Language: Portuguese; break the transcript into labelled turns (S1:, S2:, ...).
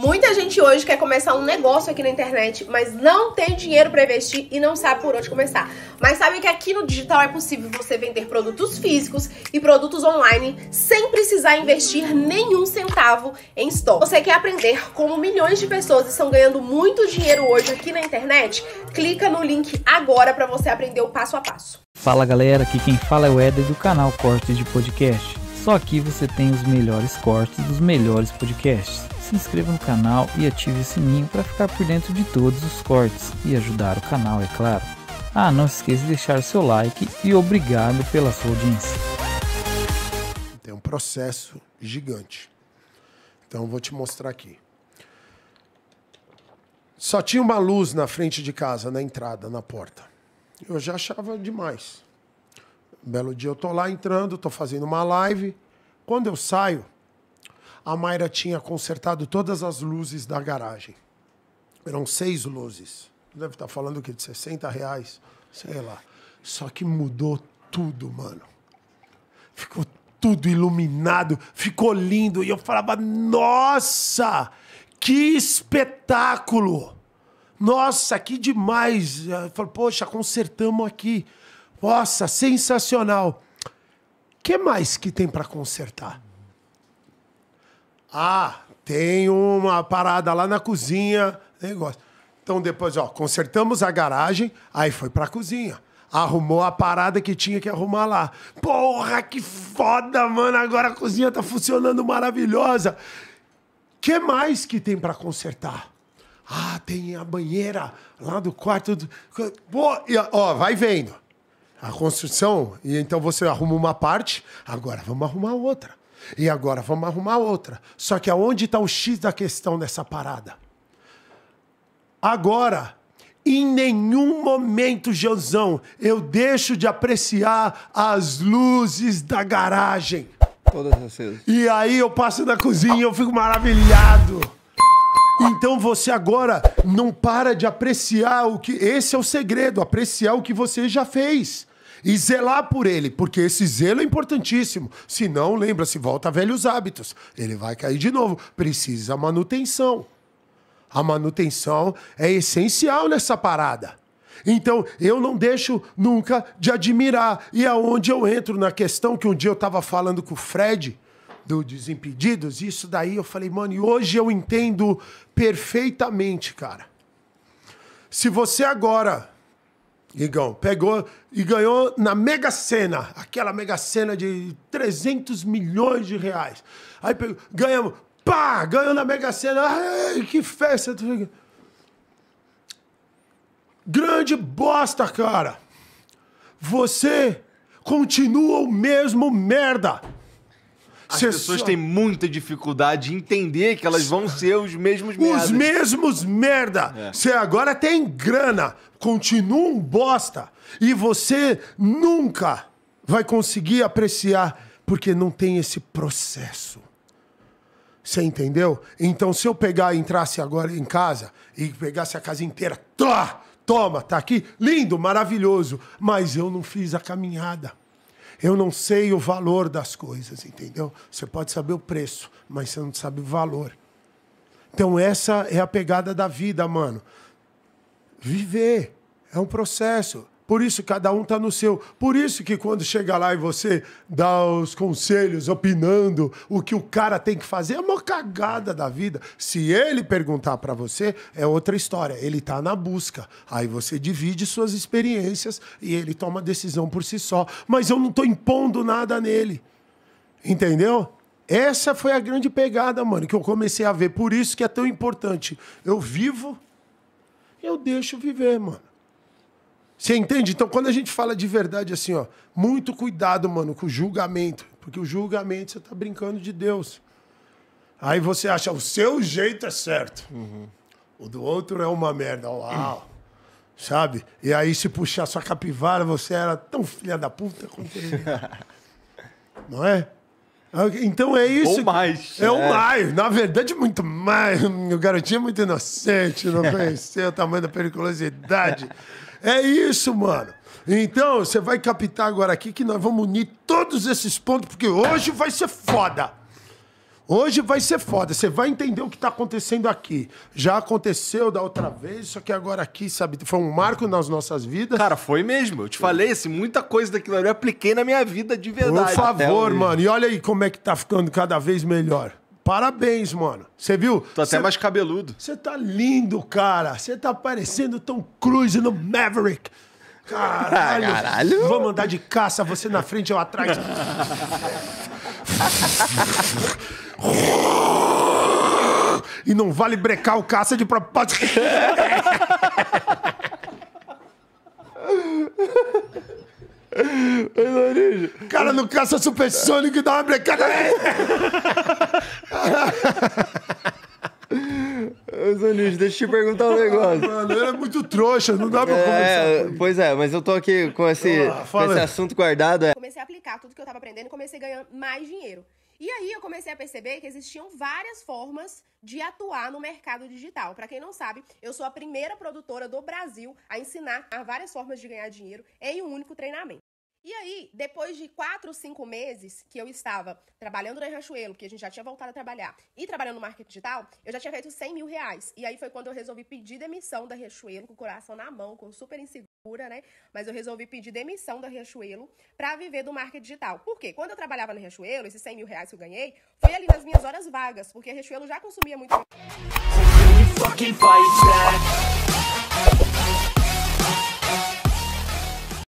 S1: Muita gente hoje quer começar um negócio aqui na internet, mas não tem dinheiro para investir e não sabe por onde começar. Mas sabe que aqui no digital é possível você vender produtos físicos e produtos online sem precisar investir nenhum centavo em estoque. Você quer aprender como milhões de pessoas estão ganhando muito dinheiro hoje aqui na internet? Clica no link agora para você aprender o passo a passo. Fala galera, aqui quem fala é o Eder do canal Cortes de Podcast. Só aqui você tem os melhores cortes dos melhores podcasts se inscreva no canal e ative o sininho para ficar por dentro de todos os cortes e ajudar o canal, é claro. Ah, não se esqueça de deixar o seu like e obrigado pela sua audiência.
S2: Tem um processo gigante. Então vou te mostrar aqui. Só tinha uma luz na frente de casa, na entrada, na porta. Eu já achava demais. Um belo dia eu tô lá entrando, tô fazendo uma live. Quando eu saio, a Mayra tinha consertado todas as luzes da garagem. Eram seis luzes. Deve estar falando que de 60 reais, sei lá. Só que mudou tudo, mano. Ficou tudo iluminado, ficou lindo. E eu falava, nossa, que espetáculo! Nossa, que demais! Eu falo, poxa, consertamos aqui. Nossa, sensacional. O que mais que tem para consertar? Ah, tem uma parada lá na cozinha, negócio. Então depois, ó, consertamos a garagem, aí foi pra cozinha. Arrumou a parada que tinha que arrumar lá. Porra, que foda, mano. Agora a cozinha tá funcionando maravilhosa. que mais que tem para consertar? Ah, tem a banheira lá do quarto. Do... ó, vai vendo. A construção, e então você arruma uma parte, agora vamos arrumar outra. E agora vamos arrumar outra. Só que aonde está o X da questão dessa parada? Agora, em nenhum momento, Janzão, eu deixo de apreciar as luzes da garagem.
S1: Todas acesas.
S2: E aí eu passo na cozinha e eu fico maravilhado. Então você agora não para de apreciar o que. Esse é o segredo, apreciar o que você já fez e zelar por ele, porque esse zelo é importantíssimo. Se não, lembra-se, volta a velhos hábitos. Ele vai cair de novo. Precisa manutenção. A manutenção é essencial nessa parada. Então, eu não deixo nunca de admirar. E aonde eu entro na questão que um dia eu estava falando com o Fred, do Desimpedidos, isso daí eu falei, mano, e hoje eu entendo perfeitamente, cara. Se você agora Igão, pegou e ganhou na Mega Sena, aquela Mega Sena de 300 milhões de reais. Aí pegou, ganhamos, pá, ganhou na Mega Sena, ai, que festa. Grande bosta, cara. Você continua o mesmo merda. As Cê pessoas só... têm muita dificuldade em entender que elas vão ser os mesmos merda. Os mesmos merda! Você é. agora tem grana, continua um bosta. E você nunca vai conseguir apreciar, porque não tem esse processo. Você entendeu? Então, se eu pegar e entrasse agora em casa e pegasse a casa inteira, tó, toma, tá aqui, lindo, maravilhoso, mas eu não fiz a caminhada. Eu não sei o valor das coisas, entendeu? Você pode saber o preço, mas você não sabe o valor. Então, essa é a pegada da vida, mano. Viver é um processo. Por isso, cada um está no seu. Por isso que quando chega lá e você dá os conselhos, opinando o que o cara tem que fazer, é uma cagada da vida. Se ele perguntar para você, é outra história. Ele está na busca. Aí você divide suas experiências e ele toma a decisão por si só. Mas eu não estou impondo nada nele. Entendeu? Essa foi a grande pegada, mano, que eu comecei a ver. Por isso que é tão importante. Eu vivo, eu deixo viver, mano. Você entende? Então, quando a gente fala de verdade, assim, ó, muito cuidado, mano, com o julgamento. Porque o julgamento você tá brincando de Deus. Aí você acha, o seu jeito é certo. Uhum. O do outro é uma merda. Uau! Sabe? E aí, se puxar sua capivara, você era tão filha da puta quanto ele. É. Não é? Então é isso. Ou mais. É, é o mais. Na verdade, muito mais. O garotinho é muito inocente, não conhecia o tamanho da periculosidade. É isso, mano. Então, você vai captar agora aqui que nós vamos unir todos esses pontos, porque hoje vai ser foda. Hoje vai ser foda. Você vai entender o que está acontecendo aqui. Já aconteceu da outra vez, só que agora aqui, sabe, foi um marco nas nossas vidas. Cara, foi mesmo. Eu te falei, assim, muita coisa daquilo ali eu apliquei na minha vida de verdade. Por favor, mano. E olha aí como é que tá ficando cada vez melhor. Parabéns, mano. Você viu? Tô até Cê... mais cabeludo. Você tá lindo, cara. Você tá parecendo Tom Cruise no Maverick. Caralho. Caralho. Vamos andar de caça, você na frente, eu atrás. e não vale brecar o caça de propósito. Cara, no caça supersônico e dá uma brecada. Zanil, deixa eu te perguntar um negócio. Ah, mano, ele é muito trouxa, não dá pra é, conversar.
S1: Pois é, mas eu tô aqui com esse, ah, com esse assunto guardado. É. Comecei a aplicar tudo que eu tava aprendendo, comecei a ganhar mais dinheiro. E aí eu comecei a perceber que existiam várias formas de atuar no mercado digital. Para quem não sabe, eu sou a primeira produtora do Brasil a ensinar várias formas de ganhar dinheiro em um único treinamento. E aí, depois de quatro, cinco meses que eu estava trabalhando na Riachuelo, que a gente já tinha voltado a trabalhar, e trabalhando no marketing digital, eu já tinha feito 100 mil reais. E aí foi quando eu resolvi pedir demissão da Riachuelo, com o coração na mão, com super insegura, né? Mas eu resolvi pedir demissão da Riachuelo para viver do marketing digital. Por quê? Quando eu trabalhava na Riachuelo, esses 100 mil reais que eu ganhei, foi ali nas minhas horas vagas, porque a Riachuelo já consumia muito...